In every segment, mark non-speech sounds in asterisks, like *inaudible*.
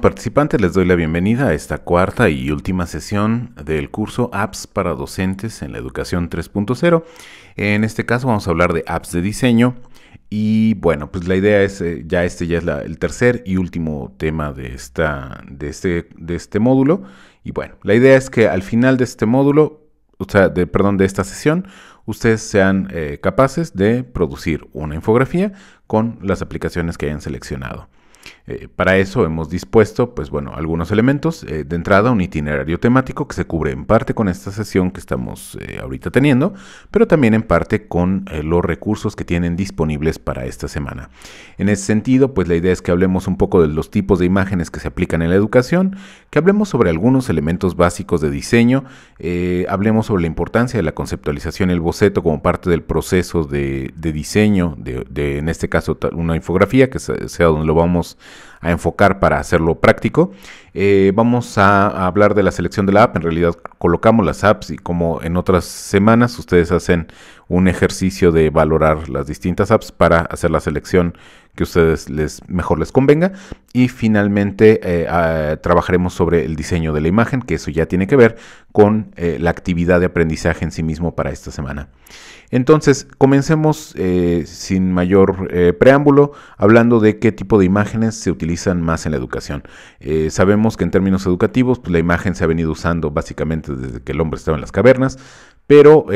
participantes, les doy la bienvenida a esta cuarta y última sesión del curso Apps para Docentes en la Educación 3.0. En este caso vamos a hablar de apps de diseño y bueno, pues la idea es, eh, ya este ya es el tercer y último tema de, esta, de, este, de este módulo. Y bueno, la idea es que al final de este módulo, o sea, de, perdón, de esta sesión, ustedes sean eh, capaces de producir una infografía con las aplicaciones que hayan seleccionado. Eh, para eso hemos dispuesto, pues bueno, algunos elementos. Eh, de entrada, un itinerario temático que se cubre en parte con esta sesión que estamos eh, ahorita teniendo, pero también en parte con los recursos que tienen disponibles para esta semana. En ese sentido, pues la idea es que hablemos un poco de los tipos de imágenes que se aplican en la educación, que hablemos sobre algunos elementos básicos de diseño, hablemos sobre la importancia de la conceptualización y el boceto como parte del proceso de, diseño, de, en este caso una infografía, que sea donde lo vamos a a enfocar para hacerlo práctico. Eh, vamos a, a hablar de la selección de la app. En realidad colocamos las apps y como en otras semanas ustedes hacen un ejercicio de valorar las distintas apps para hacer la selección que ustedes les mejor les convenga. Y finalmente eh, ah, trabajaremos sobre el diseño de la imagen, que eso ya tiene que ver con eh, la actividad de aprendizaje en sí mismo para esta semana. Entonces, comencemos eh, sin mayor preámbulo hablando de qué tipo de imágenes se utilizan más en la educación. sabemos que en términos educativos, pues, la imagen se ha venido usando básicamente desde que el hombre estaba en las cavernas, pero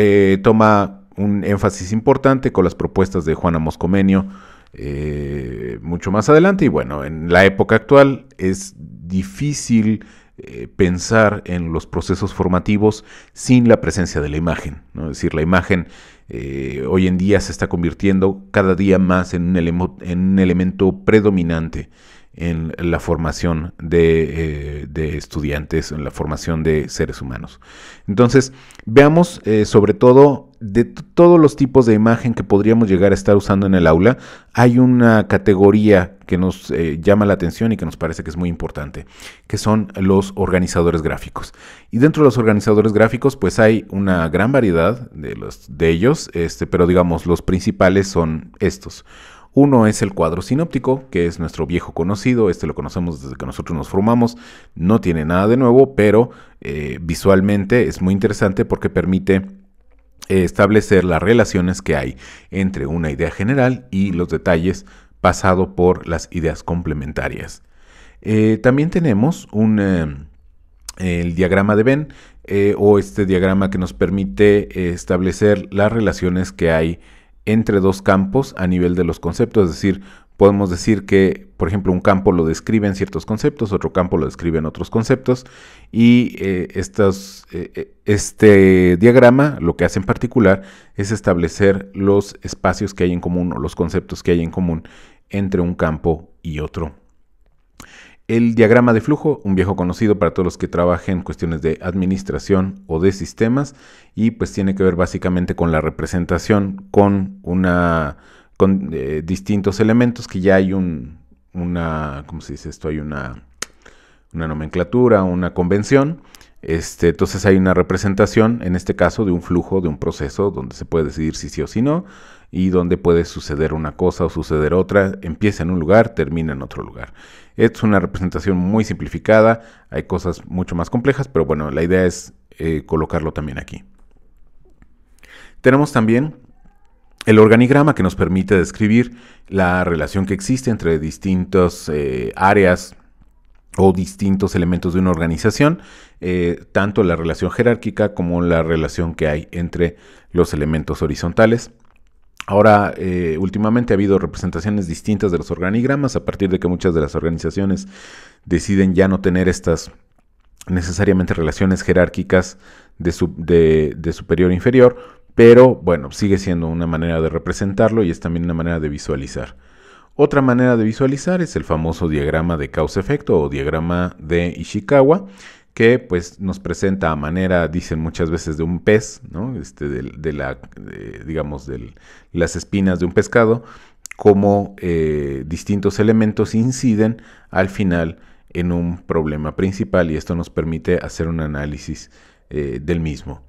toma un énfasis importante con las propuestas de Juana Moscomenio, eh, mucho más adelante. Y bueno, en la época actual es difícil eh, pensar en los procesos formativos sin la presencia de la imagen. Es decir, la imagen eh, hoy en día se está convirtiendo cada día más en un, en elemento predominante en la formación de, estudiantes, en la formación de seres humanos. Entonces, veamos sobre todo de todos los tipos de imagen que podríamos llegar a estar usando en el aula, hay una categoría que nos eh, llama la atención y que nos parece que es muy importante, que son los organizadores gráficos. Y dentro de los organizadores gráficos, pues hay una gran variedad de, los, de ellos, este, pero digamos, los principales son estos. Uno es el cuadro sinóptico, que es nuestro viejo conocido, este lo conocemos desde que nosotros nos formamos, no tiene nada de nuevo, pero eh, visualmente es muy interesante porque permite establecer las relaciones que hay entre una idea general y los detalles pasado por las ideas complementarias. Eh, también tenemos un, eh, el diagrama de Venn eh, o este diagrama que nos permite establecer las relaciones que hay entre dos campos a nivel de los conceptos, es decir, podemos decir que, por ejemplo, un campo lo describen ciertos conceptos, otro campo lo describen otros conceptos, y eh, eh, eh, este diagrama lo que hace en particular es establecer los espacios que hay en común o los conceptos que hay en común entre un campo y otro. El diagrama de flujo, un viejo conocido para todos los que trabajen cuestiones de administración o de sistemas, y pues tiene que ver básicamente con la representación, con una con eh, distintos elementos que ya hay un, una, ¿cómo se dice esto? Hay una, una nomenclatura, una convención. Este, entonces hay una representación, en este caso, de un flujo, de un proceso, donde se puede decidir si sí o si no, y donde puede suceder una cosa o suceder otra, empieza en un lugar, termina en otro lugar. Es una representación muy simplificada, hay cosas mucho más complejas, pero bueno, la idea es eh, colocarlo también aquí. Tenemos también el organigrama que nos permite describir la relación que existe entre distintas eh, áreas o distintos elementos de una organización, eh, tanto la relación jerárquica como la relación que hay entre los elementos horizontales. Ahora, eh, últimamente ha habido representaciones distintas de los organigramas a partir de que muchas de las organizaciones deciden ya no tener estas necesariamente relaciones jerárquicas de, superior e inferior, pero bueno, sigue siendo una manera de representarlo y es también una manera de visualizar. Otra manera de visualizar es el famoso diagrama de causa-efecto o diagrama de Ishikawa, que pues nos presenta a manera, dicen muchas veces, de un pez, ¿no? Este, de, la, digamos, de las espinas de un pescado, cómo eh, distintos elementos inciden al final en un problema principal y esto nos permite hacer un análisis eh, del mismo.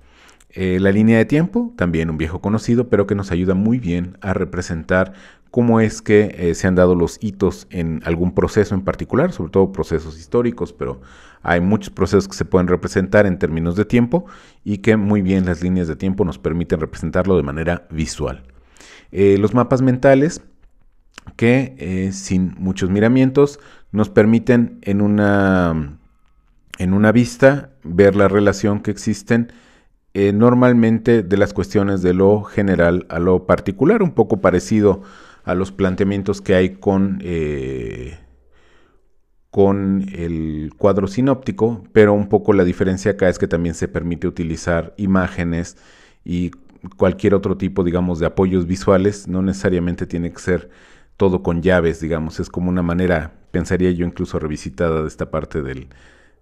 Eh, la línea de tiempo, también un viejo conocido, pero que nos ayuda muy bien a representar cómo es que eh, se han dado los hitos en algún proceso en particular, sobre todo procesos históricos, pero hay muchos procesos que se pueden representar en términos de tiempo y que muy bien las líneas de tiempo nos permiten representarlo de manera visual. Eh, los mapas mentales que sin muchos miramientos nos permiten en una, en una vista ver la relación que existen eh, normalmente de las cuestiones de lo general a lo particular, un poco parecido a los planteamientos que hay con, eh, con el cuadro sinóptico, pero un poco la diferencia acá es que también se permite utilizar imágenes y cualquier otro tipo, digamos, de apoyos visuales, no necesariamente tiene que ser todo con llaves, digamos, es como una manera, pensaría yo, incluso revisitada de esta parte del,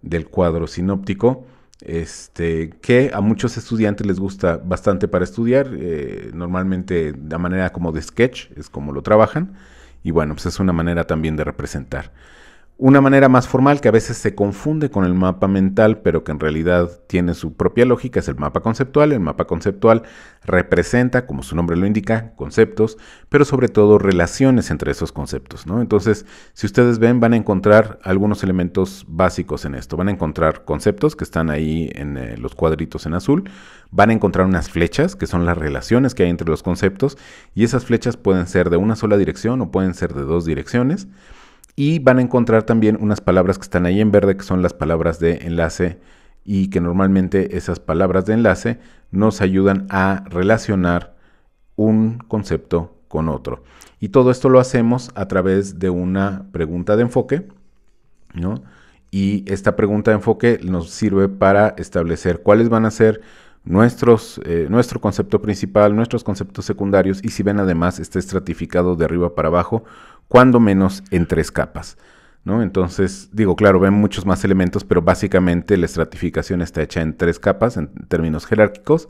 del cuadro sinóptico este, que a muchos estudiantes les gusta bastante para estudiar, eh, normalmente de manera como de sketch, es como lo trabajan, y bueno, pues es una manera también de representar. Una manera más formal que a veces se confunde con el mapa mental, pero que en realidad tiene su propia lógica, es el mapa conceptual. El mapa conceptual representa, como su nombre lo indica, conceptos, pero sobre todo relaciones entre esos conceptos. Entonces, si ustedes ven, van a encontrar algunos elementos básicos en esto. Van a encontrar conceptos que están ahí en eh, los cuadritos en azul. Van a encontrar unas flechas, que son las relaciones que hay entre los conceptos, y esas flechas pueden ser de una sola dirección o pueden ser de dos direcciones. Y van a encontrar también unas palabras que están ahí en verde, que son las palabras de enlace y que normalmente esas palabras de enlace nos ayudan a relacionar un concepto con otro. Y todo esto lo hacemos a través de una pregunta de enfoque, Y esta pregunta de enfoque nos sirve para establecer cuáles van a ser nuestros, eh, nuestro concepto principal, nuestros conceptos secundarios y si ven además está estratificado de arriba para abajo, cuando menos en tres capas. ¿no? Entonces, digo, claro, ven muchos más elementos, pero básicamente la estratificación está hecha en tres capas en términos jerárquicos.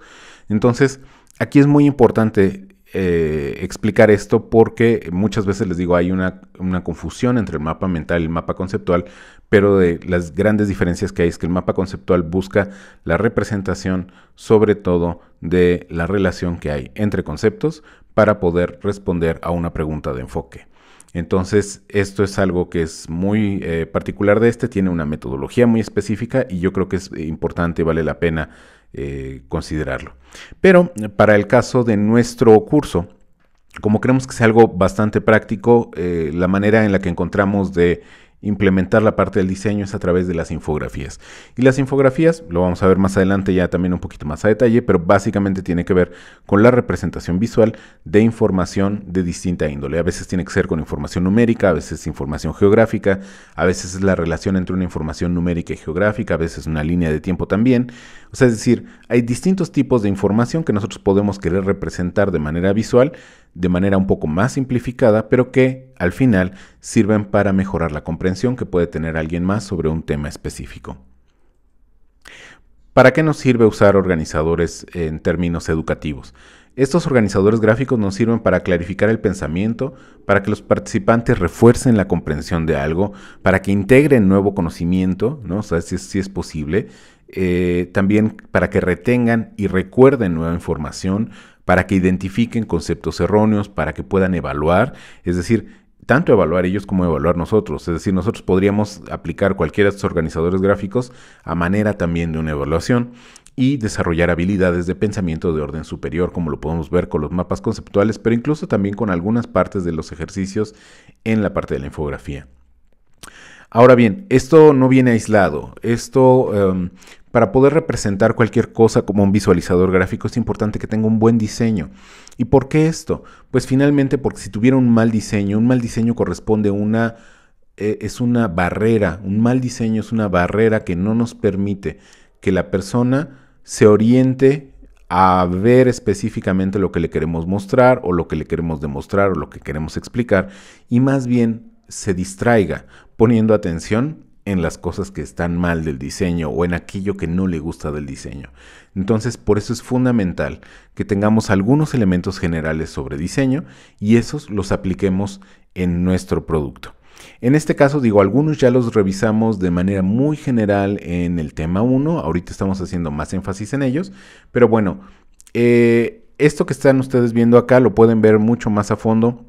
Entonces, aquí es muy importante eh, explicar esto porque muchas veces les digo, hay una, confusión entre el mapa mental y el mapa conceptual, pero de las grandes diferencias que hay es que el mapa conceptual busca la representación sobre todo de la relación que hay entre conceptos para poder responder a una pregunta de enfoque. Entonces, esto es algo que es muy eh, particular de este, tiene una metodología muy específica y yo creo que es importante, vale la pena eh, considerarlo. Pero eh, para el caso de nuestro curso, como creemos que es algo bastante práctico, eh, la manera en la que encontramos de implementar la parte del diseño es a través de las infografías. Y las infografías, lo vamos a ver más adelante ya también un poquito más a detalle, pero básicamente tiene que ver con la representación visual de información de distinta índole. A veces tiene que ser con información numérica, a veces información geográfica, a veces es la relación entre una información numérica y geográfica, a veces una línea de tiempo también. O sea, es decir, hay distintos tipos de información que nosotros podemos querer representar de manera visual de manera un poco más simplificada, pero que al final sirven para mejorar la comprensión que puede tener alguien más sobre un tema específico. ¿Para qué nos sirve usar organizadores en términos educativos? Estos organizadores gráficos nos sirven para clarificar el pensamiento, para que los participantes refuercen la comprensión de algo, para que integren nuevo conocimiento, ¿no? O sea, si, es posible, eh, también para que retengan y recuerden nueva información, para que identifiquen conceptos erróneos, para que puedan evaluar, es decir, tanto evaluar ellos como evaluar nosotros. Es decir, nosotros podríamos aplicar cualquiera de estos organizadores gráficos a manera también de una evaluación y desarrollar habilidades de pensamiento de orden superior, como lo podemos ver con los mapas conceptuales, pero incluso también con algunas partes de los ejercicios en la parte de la infografía. Ahora bien, esto no viene aislado. Esto, em, para poder representar cualquier cosa como un visualizador gráfico, es importante que tenga un buen diseño. ¿Y por qué esto? Pues finalmente porque si tuviera un mal diseño, un mal diseño corresponde a una e, es una barrera, un mal diseño es una barrera que no nos permite que la persona se oriente a ver específicamente lo que le queremos mostrar o lo que le queremos demostrar o lo que queremos explicar y más bien se distraiga poniendo atención en las cosas que están mal del diseño o en aquello que no le gusta del diseño. Entonces, por eso es fundamental que tengamos algunos elementos generales sobre diseño y esos los apliquemos en nuestro producto. En este caso, digo, algunos ya los revisamos de manera muy general en el tema 1, ahorita estamos haciendo más énfasis en ellos, pero bueno, eh, esto que están ustedes viendo acá lo pueden ver mucho más a fondo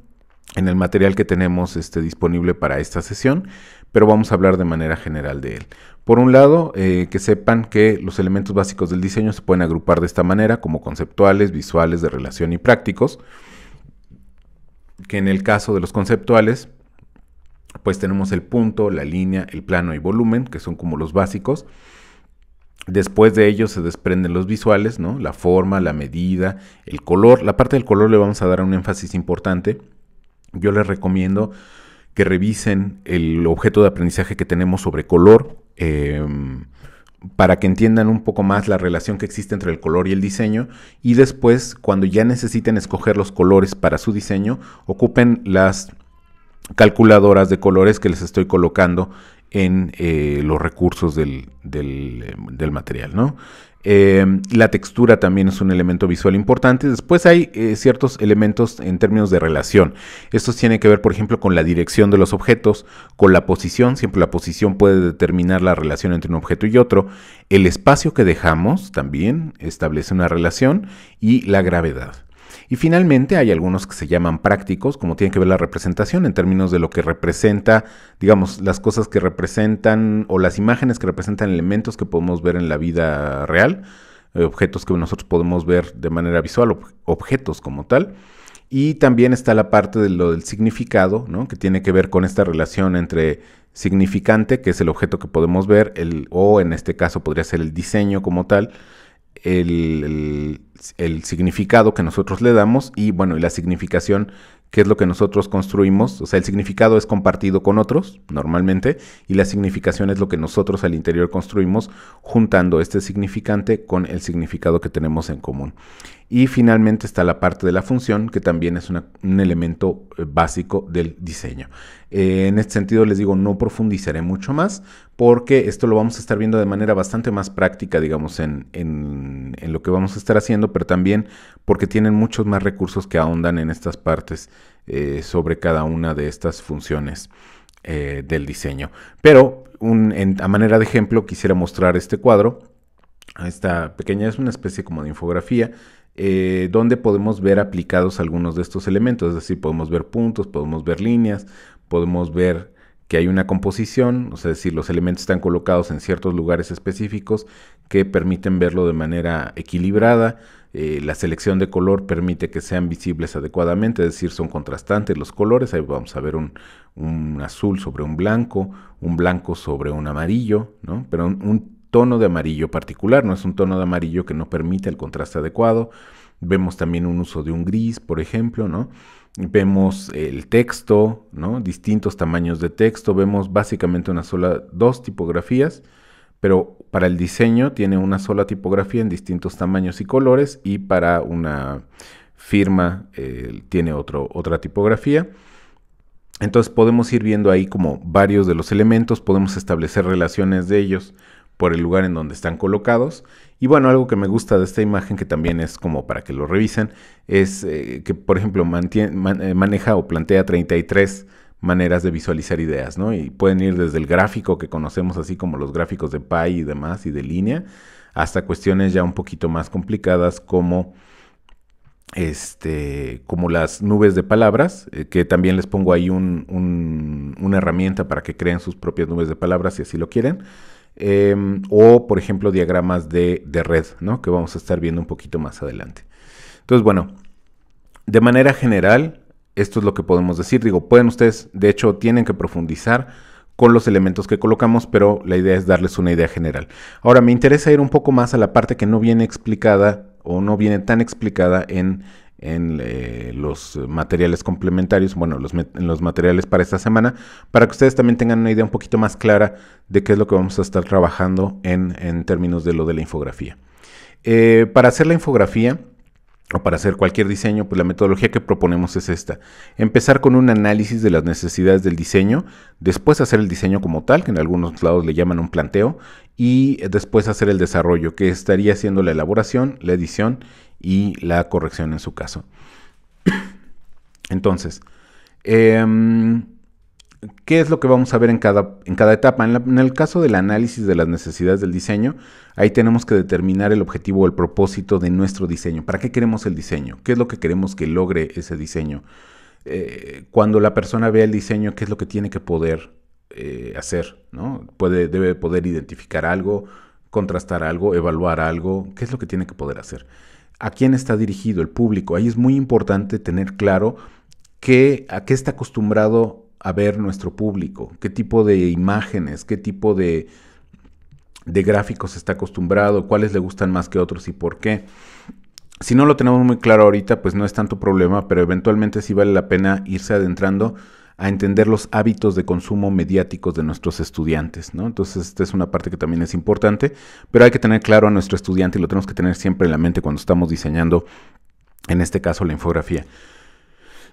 en el material que tenemos este, disponible para esta sesión, pero vamos a hablar de manera general de él. Por un lado, eh, que sepan que los elementos básicos del diseño se pueden agrupar de esta manera, como conceptuales, visuales, de relación y prácticos, que en el caso de los conceptuales, pues tenemos el punto, la línea, el plano y volumen, que son como los básicos. Después de ellos se desprenden los visuales, La forma, la medida, el color. La parte del color le vamos a dar un énfasis importante yo les recomiendo que revisen el objeto de aprendizaje que tenemos sobre color. Em, para que entiendan un poco más la relación que existe entre el color y el diseño y después cuando ya necesiten escoger los colores para su diseño ocupen las calculadoras de colores que les estoy colocando en eh, los recursos del, em, material, em, la textura también es un elemento visual importante. Después hay eh, ciertos elementos en términos de relación. Estos tienen que ver, por ejemplo, con la dirección de los objetos, con la posición. Siempre la posición puede determinar la relación entre un objeto y otro. El espacio que dejamos también establece una relación y la gravedad. Y finalmente hay algunos que se llaman prácticos, como tiene que ver la representación en términos de lo que representa, digamos, las cosas que representan o las imágenes que representan elementos que podemos ver en la vida real, eh, objetos que nosotros podemos ver de manera visual, objetos como tal. Y también está la parte de lo del significado, ¿no? que tiene que ver con esta relación entre significante, que es el objeto que podemos ver, el, o en este caso podría ser el diseño como tal, el el significado que nosotros le damos y bueno, y la significación que es lo que nosotros construimos, o sea, el significado es compartido con otros normalmente y la significación es lo que nosotros al interior construimos juntando este significante con el significado que tenemos en común. Y finalmente está la parte de la función, que también es un elemento eh, básico del diseño. Eh, en este sentido les digo, no profundizaré mucho más, porque esto lo vamos a estar viendo de manera bastante más práctica, digamos, en, lo que vamos a estar haciendo, pero también porque tienen muchos más recursos que ahondan en estas partes eh, sobre cada una de estas funciones. del diseño. Pero a manera de ejemplo quisiera mostrar este cuadro. Esta pequeña es una especie como de infografía eh, donde podemos ver aplicados algunos de estos elementos. Es decir, podemos ver puntos, podemos ver líneas, podemos ver que hay una composición, es decir, los elementos están colocados en ciertos lugares específicos que permiten verlo de manera equilibrada. Eh, la selección de color permite que sean visibles adecuadamente, es decir, son contrastantes los colores. Ahí vamos a ver un, azul sobre un blanco, un blanco sobre un amarillo, ¿no? Pero un tono de amarillo particular, no es un tono de amarillo que no permite el contraste adecuado. Vemos también un uso de un gris, por ejemplo, ¿no? Vemos el texto, ¿no? Distintos tamaños de texto, vemos básicamente una sola, dos tipografías, pero para el diseño tiene una sola tipografía en distintos tamaños y colores y para una firma eh, tiene otro, otra tipografía. Entonces podemos ir viendo ahí como varios de los elementos, podemos establecer relaciones de ellos por el lugar en donde están colocados. Y bueno, algo que me gusta de esta imagen, que también es como para que lo revisen, es eh, que, por ejemplo, eh, maneja o plantea 33 maneras de visualizar ideas, ¿no? Y pueden ir desde el gráfico que conocemos así como los gráficos de pie y demás y de línea, hasta cuestiones ya un poquito más complicadas como este, como las nubes de palabras, eh, que también les pongo ahí una herramienta para que creen sus propias nubes de palabras si así lo quieren. Em, o por ejemplo diagramas de, de red, ¿no? que vamos a estar viendo un poquito más adelante. Entonces, bueno, de manera general, esto es lo que podemos decir. Digo, pueden ustedes, de hecho, tienen que profundizar con los elementos que colocamos, pero la idea es darles una idea general. Ahora, me interesa ir un poco más a la parte que no viene explicada o no viene tan explicada en en eh, los materiales complementarios, bueno, los, los materiales para esta semana, para que ustedes también tengan una idea un poquito más clara de qué es lo que vamos a estar trabajando en, términos de lo de la infografía. Eh, para hacer la infografía o para hacer cualquier diseño, pues la metodología que proponemos es esta. Empezar con un análisis de las necesidades del diseño, después hacer el diseño como tal, que en algunos lados le llaman un planteo, y después hacer el desarrollo, que estaría haciendo la elaboración, la edición y la corrección en su caso. *clears throat* Entonces, em, ¿qué es lo que vamos a ver en cada, en cada etapa? En, el caso del análisis de las necesidades del diseño, ahí tenemos que determinar el objetivo o el propósito de nuestro diseño. ¿Para qué queremos el diseño? ¿Qué es lo que queremos que logre ese diseño? Eh, cuando la persona vea el diseño, ¿qué es lo que tiene que poder eh, hacer? ¿no? Puede, debe poder identificar algo, contrastar algo, evaluar algo, ¿qué es lo que tiene que poder hacer? a quién está dirigido el público. Ahí es muy importante tener claro a qué está acostumbrado a ver nuestro público, qué tipo de imágenes, qué tipo de, de gráficos está acostumbrado, cuáles le gustan más que otros y por qué. Si no lo tenemos muy claro ahorita, pues no es tanto problema, pero eventualmente sí vale la pena irse adentrando a entender los hábitos de consumo mediáticos de nuestros estudiantes, Entonces, esta es una parte que también es importante, pero hay que tener claro a nuestro estudiante y lo tenemos que tener siempre en la mente cuando estamos diseñando, en este caso, la infografía.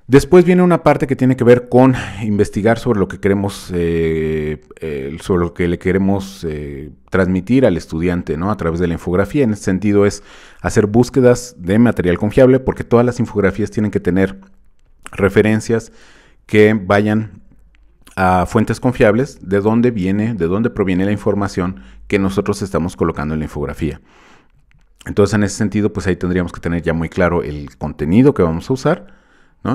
Después viene una parte que tiene que ver con investigar sobre lo que queremos, eh, eh, sobre lo que le queremos eh, transmitir al estudiante, A través de la infografía. En ese sentido es hacer búsquedas de material confiable, porque todas las infografías tienen que tener referencias, que vayan a fuentes confiables de dónde viene, de dónde proviene la información que nosotros estamos colocando en la infografía. Entonces, en ese sentido, pues ahí tendríamos que tener ya muy claro el contenido que vamos a usar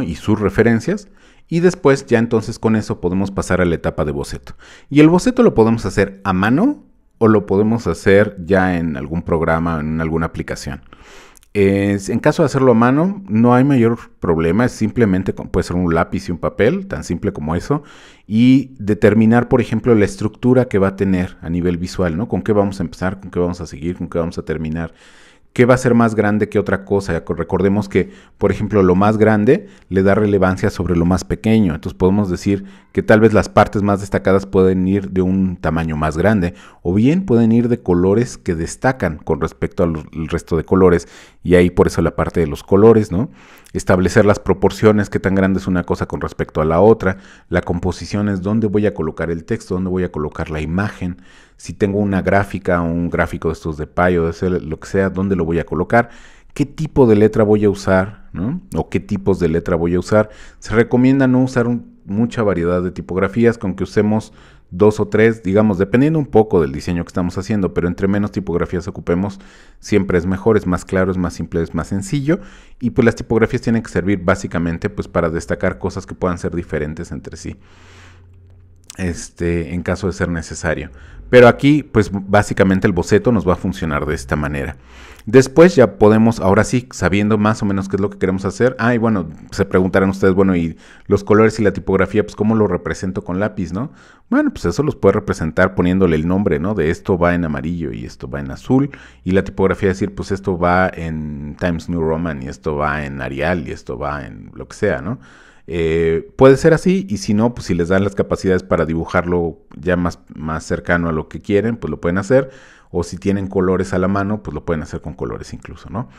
y sus referencias. Y después ya entonces con eso podemos pasar a la etapa de boceto. Y el boceto lo podemos hacer a mano o lo podemos hacer ya en algún programa, en alguna aplicación en caso de hacerlo a mano, no hay mayor problema, es simplemente puede ser un lápiz y un papel, tan simple como eso, y determinar, por ejemplo, la estructura que va a tener a nivel visual, ¿no? Con qué vamos a empezar, con qué vamos a seguir, con qué vamos a terminar. ¿Qué va a ser más grande que otra cosa? Recordemos que, por ejemplo, lo más grande le da relevancia sobre lo más pequeño. Entonces podemos decir que tal vez las partes más destacadas pueden ir de un tamaño más grande o bien pueden ir de colores que destacan con respecto al resto de colores. Y ahí por eso la parte de los colores, ¿no? establecer las proporciones, qué tan grande es una cosa con respecto a la otra, la composición es dónde voy a colocar el texto, dónde voy a colocar la imagen, si tengo una gráfica o un gráfico de estos de payo, de lo que sea, dónde lo voy a colocar, qué tipo de letra voy a usar, o qué tipos de letra voy a usar. Se recomienda no usar mucha variedad de tipografías, con que usemos dos o tres, digamos, dependiendo un poco del diseño que estamos haciendo, pero entre menos tipografías ocupemos, siempre es mejor, es más claro, es más simple, es más sencillo. Y pues las tipografías tienen que servir básicamente pues para destacar cosas que puedan ser diferentes entre sí. Este, en caso de ser necesario. Pero aquí, pues básicamente el boceto nos va a funcionar de esta manera. Después ya podemos, ahora sí, sabiendo más o menos qué es lo que queremos hacer. Ah, y bueno, se preguntarán ustedes, bueno, y los colores y la tipografía, pues cómo lo represento con lápiz, ¿no? Bueno, pues eso los puede representar poniéndole el nombre, ¿no? De esto va en amarillo y esto va en azul. Y la tipografía decir, pues esto va en Times New Roman y esto va en Arial y esto va en lo que sea, ¿no? Eh, puede ser así y si no, pues si les dan las capacidades para dibujarlo ya más, más cercano a lo que quieren, pues lo pueden hacer o si tienen colores a la mano, pues lo pueden hacer con colores incluso, ¿no?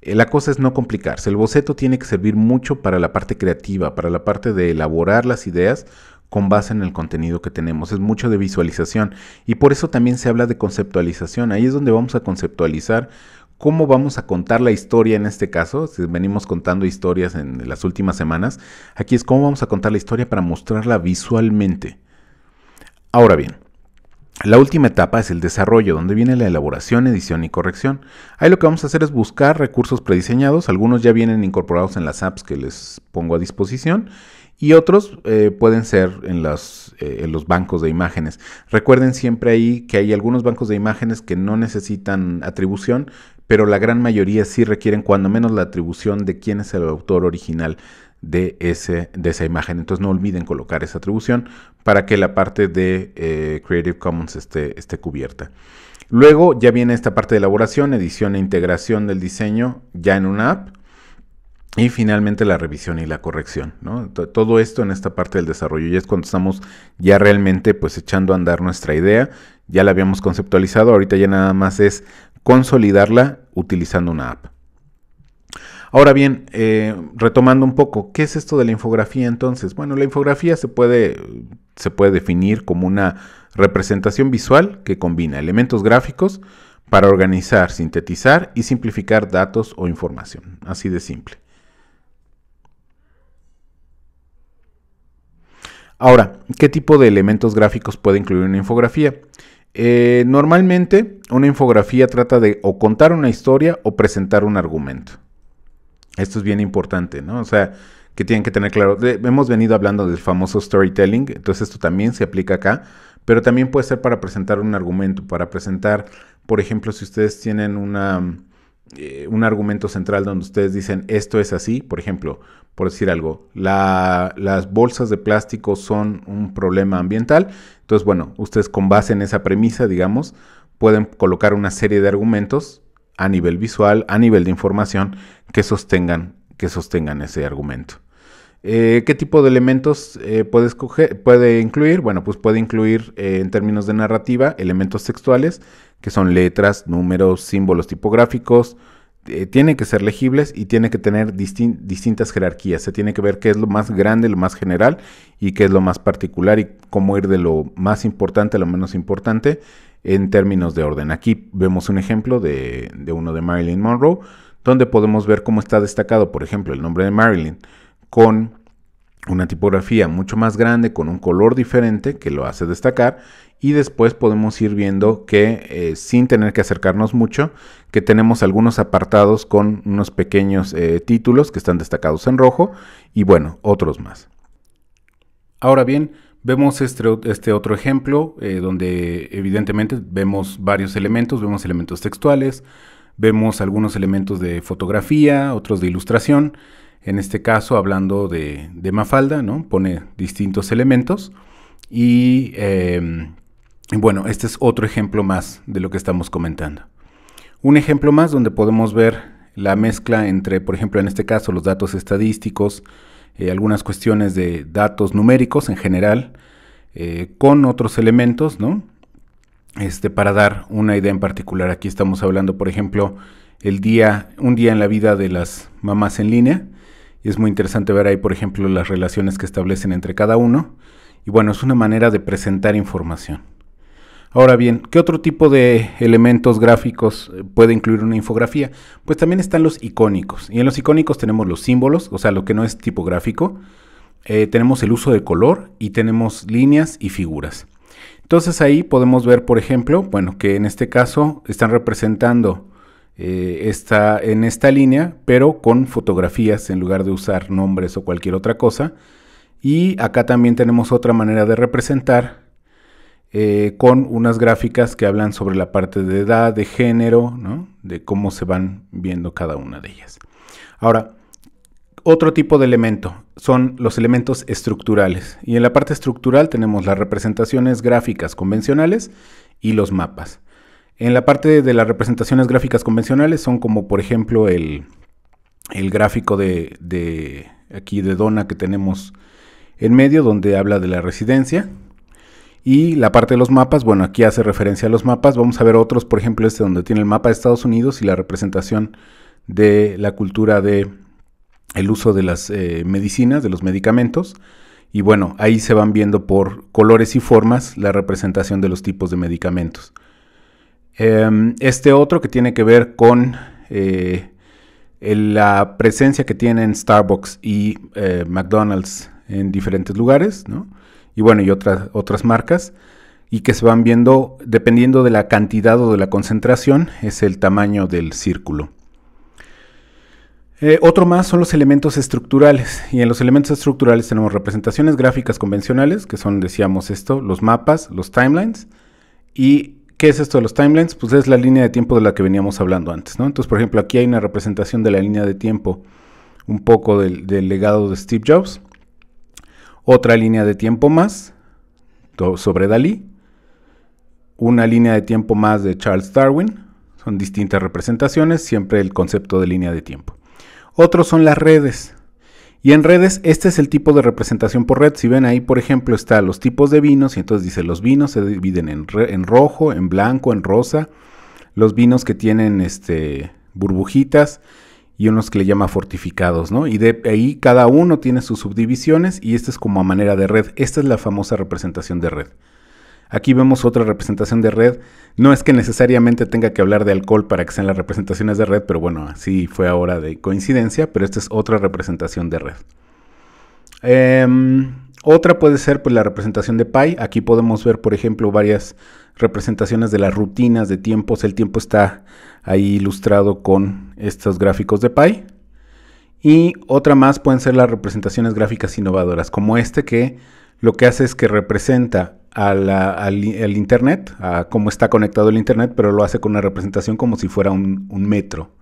Eh, la cosa es no complicarse. El boceto tiene que servir mucho para la parte creativa, para la parte de elaborar las ideas con base en el contenido que tenemos. Es mucho de visualización y por eso también se habla de conceptualización. Ahí es donde vamos a conceptualizar cómo vamos a contar la historia en este caso, si venimos contando historias en las últimas semanas, aquí es cómo vamos a contar la historia para mostrarla visualmente. Ahora bien, la última etapa es el desarrollo, donde viene la elaboración, edición y corrección. Ahí lo que vamos a hacer es buscar recursos prediseñados, algunos ya vienen incorporados en las apps que les pongo a disposición y otros eh, pueden ser en, eh, en, los bancos de imágenes. Recuerden siempre ahí que hay algunos bancos de imágenes que no necesitan atribución, pero la gran mayoría sí requieren cuando menos la atribución de quién es el autor original de, de esa imagen. Entonces no olviden colocar esa atribución para que la parte de eh, Creative Commons esté, esté cubierta. Luego ya viene esta parte de elaboración, edición e integración del diseño ya en una app. Y finalmente la revisión y la corrección, Todo esto en esta parte del desarrollo y es cuando estamos ya realmente pues echando a andar nuestra idea, ya la habíamos conceptualizado, ahorita ya nada más es consolidarla utilizando una app. Ahora bien, eh, retomando un poco, ¿qué es esto de la infografía entonces? Bueno, la infografía se puede, se puede definir como una representación visual que combina elementos gráficos para organizar, sintetizar y simplificar datos o información. Así de simple. Ahora, ¿qué tipo de elementos gráficos puede incluir una infografía? Eh, normalmente, una infografía trata de o contar una historia o presentar un argumento. Esto es bien importante, ¿no? O sea, que tienen que tener claro. hemos venido hablando del famoso storytelling, entonces esto también se aplica acá, pero también puede ser para presentar un argumento, para presentar, por ejemplo, si ustedes tienen una, eh, un argumento central donde ustedes dicen esto es así, por ejemplo, por decir algo, las bolsas de plástico son un problema ambiental, entonces bueno, ustedes con base en esa premisa, digamos, pueden colocar una serie de argumentos a nivel visual, a nivel de información, que sostengan, que sostengan ese argumento. Eh, ¿Qué tipo de elementos eh, puede, incluir? Bueno, pues puede incluir eh, en términos de narrativa elementos textuales, que son letras, números, símbolos tipográficos. tienen que ser legibles y tienen que tener distintas jerarquías. Se tiene que ver qué es lo más grande, lo más general y qué es lo más particular y cómo ir de lo más importante a lo menos importante en términos de orden. Aquí vemos un ejemplo de, uno de Marilyn Monroe, donde podemos ver cómo está destacado, por ejemplo, el nombre de Marilyn con una tipografía mucho más grande con un color diferente que lo hace destacar y después podemos ir viendo que eh, sin tener que acercarnos mucho que tenemos algunos apartados con unos pequeños eh, títulos que están destacados en rojo y bueno otros más ahora bien Vemos este, este otro ejemplo eh, donde evidentemente vemos varios elementos, vemos elementos textuales, vemos algunos elementos de fotografía, otros de ilustración. En este caso, hablando de, Mafalda, pone distintos elementos. Em, y bueno, este es otro ejemplo más de lo que estamos comentando. Un ejemplo más donde podemos ver la mezcla entre, por ejemplo, en este caso, los datos estadísticos, eh, algunas cuestiones de datos numéricos en general, eh, con otros elementos, ¿no? Este, para dar una idea en particular, aquí estamos hablando, por ejemplo, el día, un día en la vida de las mamás en línea, y es muy interesante ver ahí, por ejemplo, las relaciones que establecen entre cada uno, y bueno, es una manera de presentar información. Ahora bien, ¿qué otro tipo de elementos gráficos eh, puede incluir una infografía? Pues también están los icónicos. Y en los icónicos tenemos los símbolos, o sea, lo que no es tipográfico. gráfico. Eh, tenemos el uso de color y tenemos líneas y figuras. Entonces ahí podemos ver, por ejemplo, bueno, que en este caso están representando eh, en esta línea, pero con fotografías en lugar de usar nombres o cualquier otra cosa. Y acá también tenemos otra manera de representar eh, con unas gráficas que hablan sobre la parte de edad, de género, de cómo se van viendo cada una de ellas. Ahora, otro tipo de elemento son los elementos estructurales. Y en la parte estructural tenemos las representaciones gráficas convencionales y los mapas. En la parte de las representaciones gráficas convencionales son como por ejemplo el, gráfico de, de aquí de Dona que tenemos en medio donde habla de la residencia, y la parte de los mapas, bueno, aquí hace referencia a los mapas. Vamos a ver otros, por ejemplo, este donde tiene el mapa de Estados Unidos y la representación de la cultura de el uso de las eh, medicinas, de los medicamentos. Y bueno, ahí se van viendo por colores y formas la representación de los tipos de medicamentos. Em, este otro que tiene que ver con eh, la presencia que tienen Starbucks y eh, McDonald's en diferentes lugares, ¿no? y bueno, y otras, otras marcas, y que se van viendo dependiendo de la cantidad o de la concentración, es el tamaño del círculo. Eh, otro más son los elementos estructurales. Y en los elementos estructurales tenemos representaciones gráficas convencionales, que son, decíamos esto, los mapas, los timelines. ¿Y qué es esto de los timelines? Pues es la línea de tiempo de la que veníamos hablando antes. ¿no? Entonces, por ejemplo, aquí hay una representación de la línea de tiempo, un poco del legado de Steve Jobs otra línea de tiempo más sobre Dalí, una línea de tiempo más de Charles Darwin, son distintas representaciones, siempre el concepto de línea de tiempo. Otros son las redes. Y en redes, este es el tipo de representación por red. Si ven ahí, por ejemplo, está los tipos de vinos, y entonces dice los vinos se dividen en, en rojo, en blanco, en rosa, los vinos que tienen este, burbujitas, y unos que le llama fortificados, ¿no? Y de ahí cada uno tiene sus subdivisiones y esta es como a manera de red. Esta es la famosa representación de red. Aquí vemos otra representación de red. No es que necesariamente tenga que hablar de alcohol para que sean las representaciones de red, pero bueno, así fue ahora de coincidencia, pero esta es otra representación de red. Eh, otra puede ser pues, la representación de pi. Aquí podemos ver, por ejemplo, varias representaciones de las rutinas de tiempos. El tiempo está ahí ilustrado con estos gráficos de pi. Y otra más pueden ser las representaciones gráficas innovadoras, como este que lo que hace es que representa al, Internet, a cómo está conectado el Internet, pero lo hace con una representación como si fuera un, metro.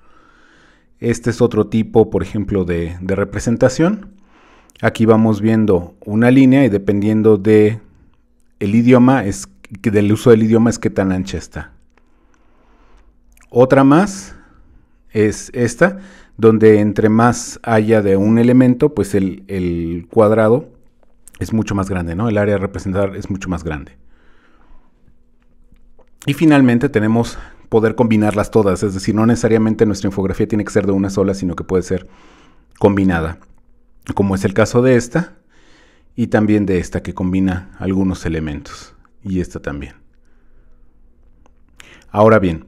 Este es otro tipo, por ejemplo, de representación. Aquí vamos viendo una línea y dependiendo de el idioma es del uso del idioma es qué tan ancha está. Otra más es esta, donde entre más haya de un elemento, pues el, cuadrado es mucho más grande, ¿no? El área a representar es mucho más grande. Y finalmente tenemos poder combinarlas todas, es decir, no necesariamente nuestra infografía tiene que ser de una sola, sino que puede ser combinada como es el caso de esta, y también de esta que combina algunos elementos, y esta también. Ahora bien,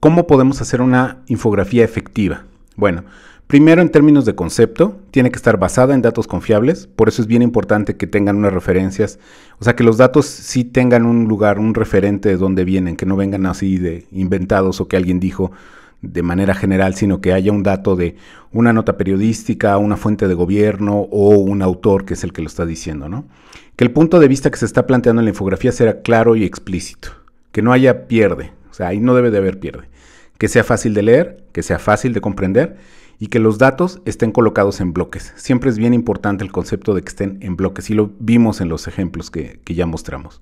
¿cómo podemos hacer una infografía efectiva? Bueno, primero en términos de concepto, tiene que estar basada en datos confiables, por eso es bien importante que tengan unas referencias, o sea, que los datos sí tengan un lugar, un referente de dónde vienen, que no vengan así de inventados o que alguien dijo, de manera general, sino que haya un dato de una nota periodística, una fuente de gobierno o un autor que es el que lo está diciendo, ¿no? Que el punto de vista que se está planteando en la infografía sea claro y explícito, que no haya pierde, o sea, ahí no debe de haber pierde, que sea fácil de leer, que sea fácil de comprender y que los datos estén colocados en bloques. Siempre es bien importante el concepto de que estén en bloques y lo vimos en los ejemplos que, que ya mostramos.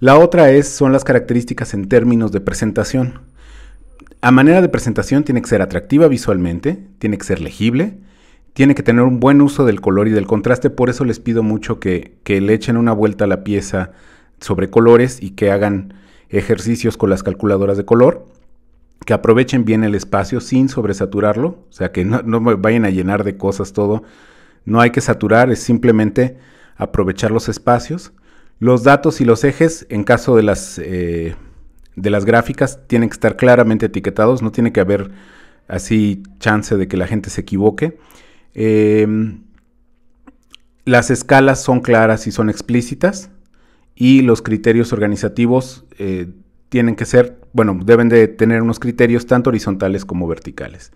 La otra es, son las características en términos de presentación a manera de presentación tiene que ser atractiva visualmente, tiene que ser legible, tiene que tener un buen uso del color y del contraste, por eso les pido mucho que, le echen una vuelta a la pieza sobre colores y que hagan ejercicios con las calculadoras de color, que aprovechen bien el espacio sin sobresaturarlo, o sea que no, vayan a llenar de cosas todo, no hay que saturar, es simplemente aprovechar los espacios. Los datos y los ejes, en caso de las eh, de las gráficas tienen que estar claramente etiquetados, no tiene que haber así chance de que la gente se equivoque. Em, las escalas son claras y son explícitas y los criterios organizativos eh, tienen que ser, bueno, deben de tener unos criterios tanto horizontales como verticales.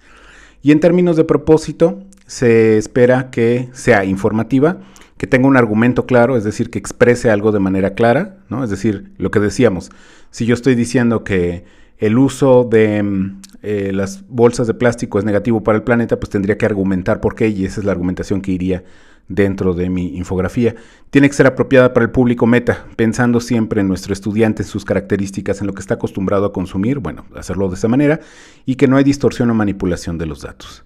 Y en términos de propósito, se espera que sea informativa, que tenga un argumento claro, es decir, que exprese algo de manera clara, ¿no? Es decir, lo que decíamos, si yo estoy diciendo que el uso de mm, eh, las bolsas de plástico es negativo para el planeta, pues tendría que argumentar por qué y esa es la argumentación que iría dentro de mi infografía. Tiene que ser apropiada para el público meta, pensando siempre en nuestro estudiante, en sus características, en lo que está acostumbrado a consumir, bueno, hacerlo de esa manera, y que no hay distorsión o manipulación de los datos.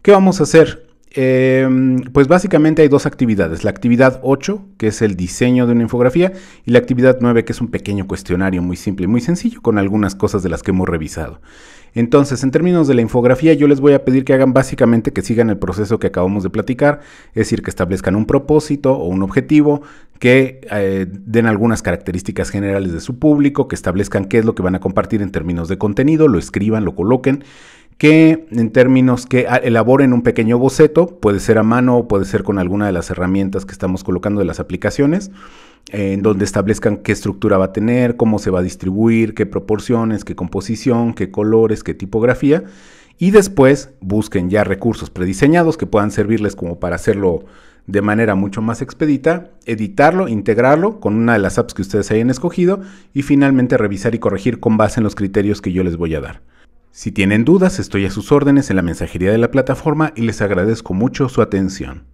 ¿Qué vamos a hacer? Em, pues básicamente hay dos actividades, la actividad 8, que es el diseño de una infografía, y la actividad 9, que es un pequeño cuestionario muy simple, y muy sencillo, con algunas cosas de las que hemos revisado. Entonces, en términos de la infografía, yo les voy a pedir que hagan básicamente que sigan el proceso que acabamos de platicar, es decir, que establezcan un propósito o un objetivo, que eh, den algunas características generales de su público, que establezcan qué es lo que van a compartir en términos de contenido, lo escriban, lo coloquen que en términos que ah, elaboren un pequeño boceto, puede ser a mano o puede ser con alguna de las herramientas que estamos colocando de las aplicaciones, en donde establezcan qué estructura va a tener, cómo se va a distribuir, qué proporciones, qué composición, qué colores, qué tipografía, y después busquen ya recursos prediseñados que puedan servirles como para hacerlo de manera mucho más expedita, editarlo, integrarlo con una de las apps que ustedes hayan escogido y finalmente revisar y corregir con base en los criterios que yo les voy a dar. Si tienen dudas, estoy a sus órdenes en la mensajería de la plataforma y les agradezco mucho su atención.